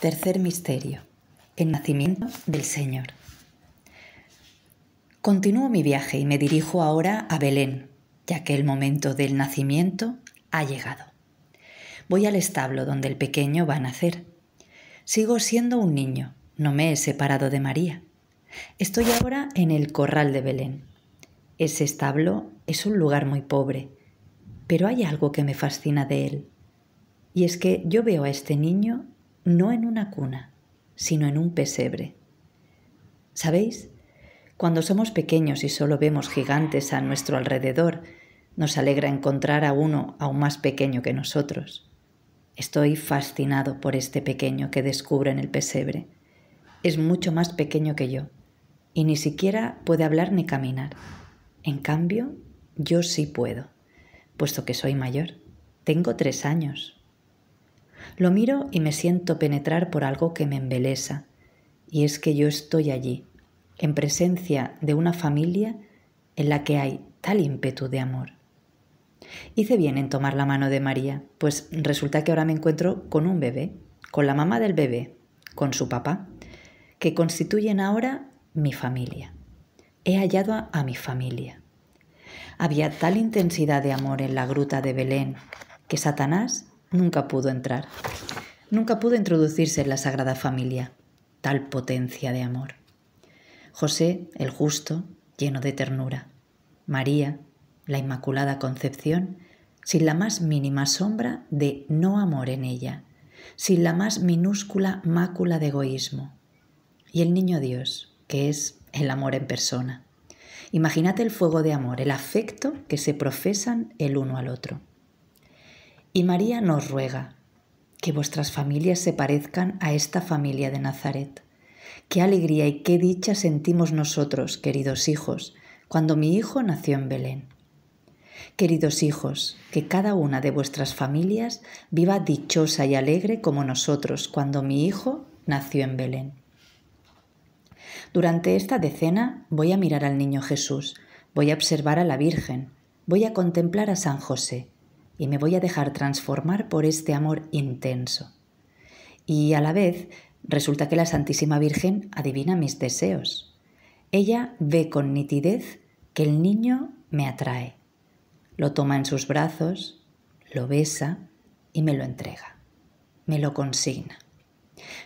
Tercer misterio. El nacimiento del Señor. Continúo mi viaje y me dirijo ahora a Belén, ya que el momento del nacimiento ha llegado. Voy al establo donde el pequeño va a nacer. Sigo siendo un niño, no me he separado de María. Estoy ahora en el corral de Belén. Ese establo es un lugar muy pobre, pero hay algo que me fascina de él, y es que yo veo a este niño no en una cuna, sino en un pesebre. ¿Sabéis? Cuando somos pequeños y solo vemos gigantes a nuestro alrededor, nos alegra encontrar a uno aún más pequeño que nosotros. Estoy fascinado por este pequeño que descubro en el pesebre. Es mucho más pequeño que yo, y ni siquiera puede hablar ni caminar. En cambio, yo sí puedo, puesto que soy mayor. Tengo tres años, lo miro y me siento penetrar por algo que me embelesa, y es que yo estoy allí, en presencia de una familia en la que hay tal ímpetu de amor. Hice bien en tomar la mano de María, pues resulta que ahora me encuentro con un bebé, con la mamá del bebé, con su papá, que constituyen ahora mi familia. He hallado a, a mi familia. Había tal intensidad de amor en la gruta de Belén que Satanás Nunca pudo entrar. Nunca pudo introducirse en la Sagrada Familia, tal potencia de amor. José, el justo, lleno de ternura. María, la Inmaculada Concepción, sin la más mínima sombra de no amor en ella, sin la más minúscula mácula de egoísmo. Y el niño Dios, que es el amor en persona. Imagínate el fuego de amor, el afecto que se profesan el uno al otro. Y María nos ruega que vuestras familias se parezcan a esta familia de Nazaret. Qué alegría y qué dicha sentimos nosotros, queridos hijos, cuando mi hijo nació en Belén. Queridos hijos, que cada una de vuestras familias viva dichosa y alegre como nosotros cuando mi hijo nació en Belén. Durante esta decena voy a mirar al niño Jesús, voy a observar a la Virgen, voy a contemplar a San José, y me voy a dejar transformar por este amor intenso. Y a la vez, resulta que la Santísima Virgen adivina mis deseos. Ella ve con nitidez que el niño me atrae. Lo toma en sus brazos, lo besa y me lo entrega. Me lo consigna.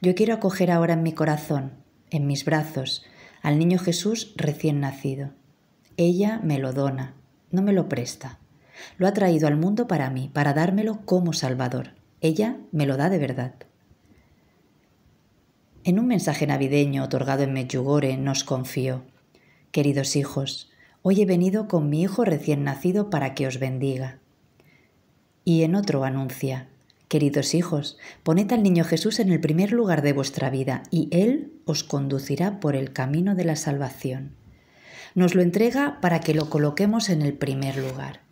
Yo quiero acoger ahora en mi corazón, en mis brazos, al niño Jesús recién nacido. Ella me lo dona, no me lo presta. Lo ha traído al mundo para mí, para dármelo como Salvador. Ella me lo da de verdad. En un mensaje navideño otorgado en Mechugore nos confió, Queridos hijos, hoy he venido con mi hijo recién nacido para que os bendiga. Y en otro anuncia, Queridos hijos, poned al niño Jesús en el primer lugar de vuestra vida y Él os conducirá por el camino de la salvación. Nos lo entrega para que lo coloquemos en el primer lugar.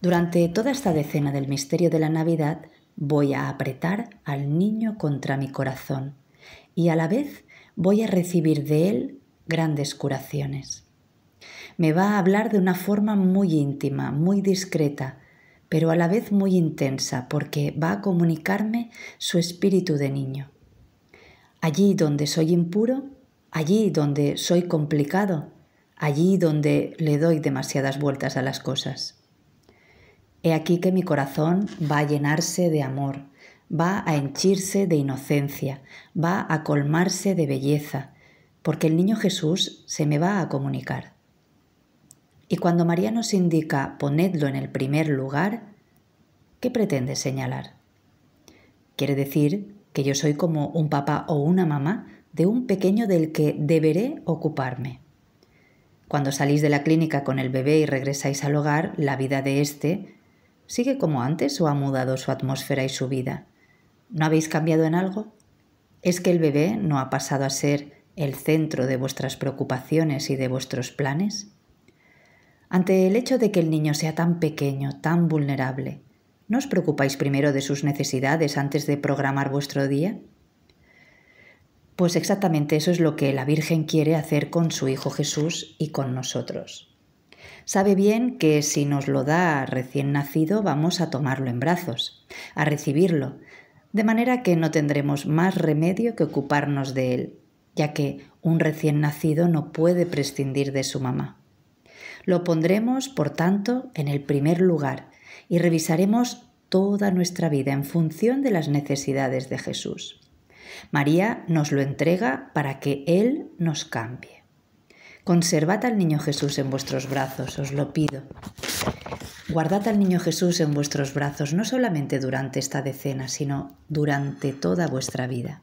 Durante toda esta decena del misterio de la Navidad voy a apretar al niño contra mi corazón y a la vez voy a recibir de él grandes curaciones. Me va a hablar de una forma muy íntima, muy discreta, pero a la vez muy intensa, porque va a comunicarme su espíritu de niño. Allí donde soy impuro, allí donde soy complicado, allí donde le doy demasiadas vueltas a las cosas. He aquí que mi corazón va a llenarse de amor, va a henchirse de inocencia, va a colmarse de belleza, porque el niño Jesús se me va a comunicar. Y cuando María nos indica ponedlo en el primer lugar, ¿qué pretende señalar? Quiere decir que yo soy como un papá o una mamá de un pequeño del que deberé ocuparme. Cuando salís de la clínica con el bebé y regresáis al hogar, la vida de éste ¿Sigue como antes o ha mudado su atmósfera y su vida? ¿No habéis cambiado en algo? ¿Es que el bebé no ha pasado a ser el centro de vuestras preocupaciones y de vuestros planes? Ante el hecho de que el niño sea tan pequeño, tan vulnerable, ¿no os preocupáis primero de sus necesidades antes de programar vuestro día? Pues exactamente eso es lo que la Virgen quiere hacer con su Hijo Jesús y con nosotros. Sabe bien que si nos lo da recién nacido vamos a tomarlo en brazos, a recibirlo, de manera que no tendremos más remedio que ocuparnos de él, ya que un recién nacido no puede prescindir de su mamá. Lo pondremos, por tanto, en el primer lugar y revisaremos toda nuestra vida en función de las necesidades de Jesús. María nos lo entrega para que Él nos cambie. Conservad al niño Jesús en vuestros brazos, os lo pido. Guardad al niño Jesús en vuestros brazos, no solamente durante esta decena, sino durante toda vuestra vida.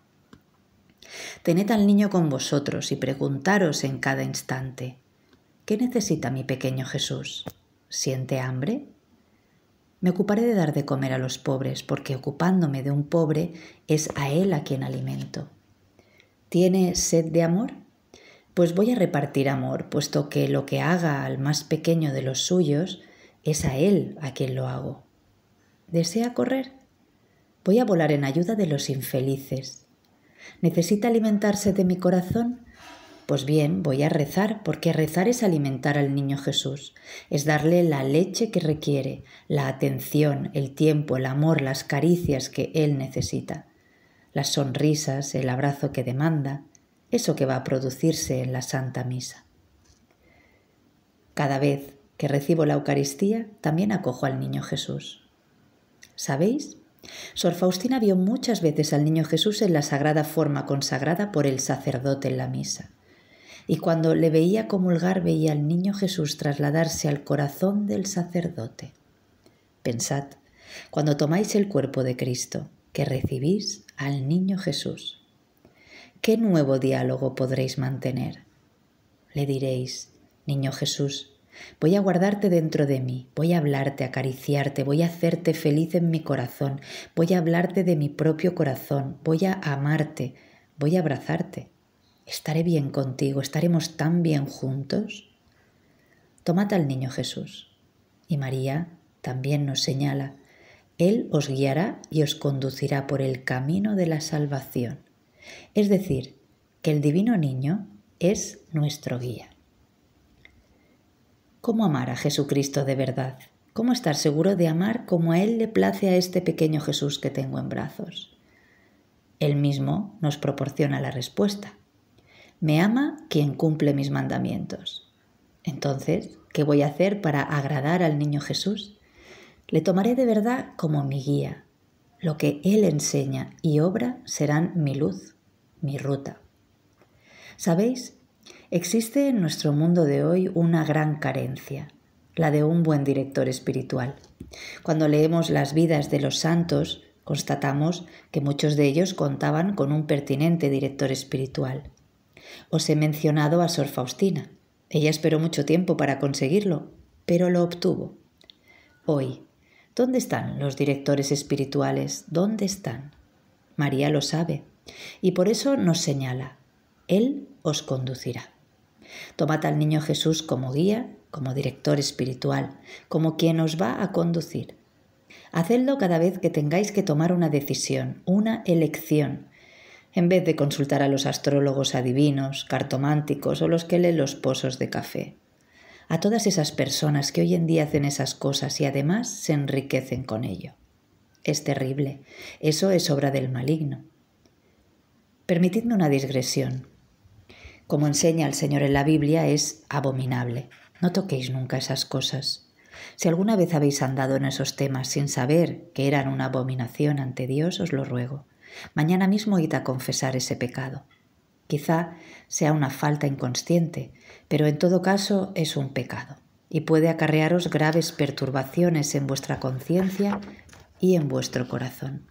Tened al niño con vosotros y preguntaros en cada instante, ¿qué necesita mi pequeño Jesús? ¿Siente hambre? Me ocuparé de dar de comer a los pobres, porque ocupándome de un pobre es a él a quien alimento. ¿Tiene sed de amor? pues voy a repartir amor, puesto que lo que haga al más pequeño de los suyos es a él a quien lo hago. ¿Desea correr? Voy a volar en ayuda de los infelices. ¿Necesita alimentarse de mi corazón? Pues bien, voy a rezar, porque rezar es alimentar al niño Jesús, es darle la leche que requiere, la atención, el tiempo, el amor, las caricias que él necesita, las sonrisas, el abrazo que demanda, eso que va a producirse en la Santa Misa. Cada vez que recibo la Eucaristía, también acojo al Niño Jesús. ¿Sabéis? Sor Faustina vio muchas veces al Niño Jesús en la sagrada forma consagrada por el sacerdote en la misa. Y cuando le veía comulgar veía al Niño Jesús trasladarse al corazón del sacerdote. Pensad, cuando tomáis el cuerpo de Cristo, que recibís al Niño Jesús. ¿qué nuevo diálogo podréis mantener? Le diréis, Niño Jesús, voy a guardarte dentro de mí, voy a hablarte, acariciarte, voy a hacerte feliz en mi corazón, voy a hablarte de mi propio corazón, voy a amarte, voy a abrazarte. Estaré bien contigo, estaremos tan bien juntos. Tomad al niño Jesús. Y María también nos señala, Él os guiará y os conducirá por el camino de la salvación. Es decir, que el divino niño es nuestro guía. ¿Cómo amar a Jesucristo de verdad? ¿Cómo estar seguro de amar como a Él le place a este pequeño Jesús que tengo en brazos? Él mismo nos proporciona la respuesta. Me ama quien cumple mis mandamientos. Entonces, ¿qué voy a hacer para agradar al niño Jesús? Le tomaré de verdad como mi guía. Lo que Él enseña y obra serán mi luz, mi ruta. ¿Sabéis? Existe en nuestro mundo de hoy una gran carencia, la de un buen director espiritual. Cuando leemos las vidas de los santos, constatamos que muchos de ellos contaban con un pertinente director espiritual. Os he mencionado a Sor Faustina. Ella esperó mucho tiempo para conseguirlo, pero lo obtuvo. Hoy, ¿dónde están los directores espirituales? ¿Dónde están? María lo sabe. Y por eso nos señala, Él os conducirá. Tomad al niño Jesús como guía, como director espiritual, como quien os va a conducir. Hacedlo cada vez que tengáis que tomar una decisión, una elección, en vez de consultar a los astrólogos adivinos, cartománticos o los que leen los pozos de café. A todas esas personas que hoy en día hacen esas cosas y además se enriquecen con ello. Es terrible, eso es obra del maligno. Permitidme una digresión. Como enseña el Señor en la Biblia, es abominable. No toquéis nunca esas cosas. Si alguna vez habéis andado en esos temas sin saber que eran una abominación ante Dios, os lo ruego. Mañana mismo id a confesar ese pecado. Quizá sea una falta inconsciente, pero en todo caso es un pecado y puede acarrearos graves perturbaciones en vuestra conciencia y en vuestro corazón.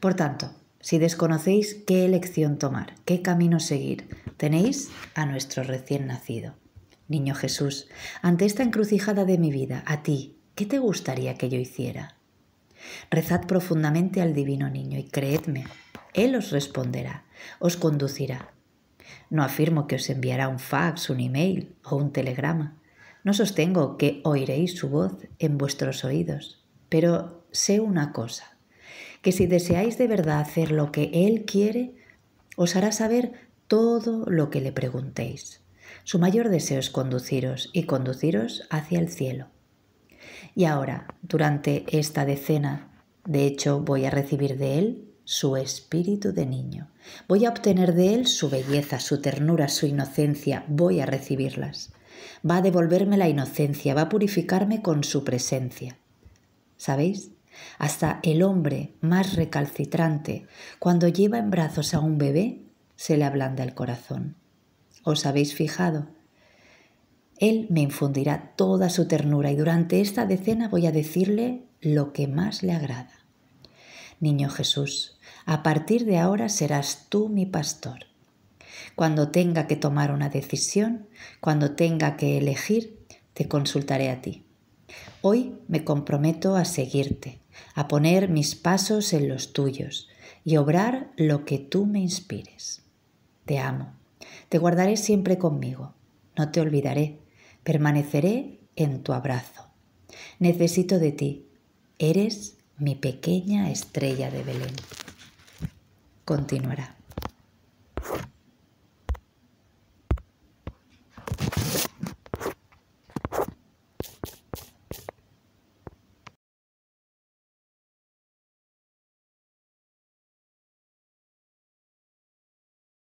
Por tanto, si desconocéis qué elección tomar, qué camino seguir, tenéis a nuestro recién nacido. Niño Jesús, ante esta encrucijada de mi vida, a ti, ¿qué te gustaría que yo hiciera? Rezad profundamente al divino niño y creedme, Él os responderá, os conducirá. No afirmo que os enviará un fax, un email o un telegrama. No sostengo que oiréis su voz en vuestros oídos, pero sé una cosa, que si deseáis de verdad hacer lo que Él quiere, os hará saber todo lo que le preguntéis. Su mayor deseo es conduciros y conduciros hacia el cielo. Y ahora, durante esta decena, de hecho voy a recibir de Él su espíritu de niño. Voy a obtener de Él su belleza, su ternura, su inocencia. Voy a recibirlas. Va a devolverme la inocencia, va a purificarme con su presencia. ¿Sabéis? Hasta el hombre más recalcitrante, cuando lleva en brazos a un bebé, se le ablanda el corazón. ¿Os habéis fijado? Él me infundirá toda su ternura y durante esta decena voy a decirle lo que más le agrada. Niño Jesús, a partir de ahora serás tú mi pastor. Cuando tenga que tomar una decisión, cuando tenga que elegir, te consultaré a ti. Hoy me comprometo a seguirte, a poner mis pasos en los tuyos y obrar lo que tú me inspires. Te amo, te guardaré siempre conmigo, no te olvidaré, permaneceré en tu abrazo. Necesito de ti, eres mi pequeña estrella de Belén. Continuará.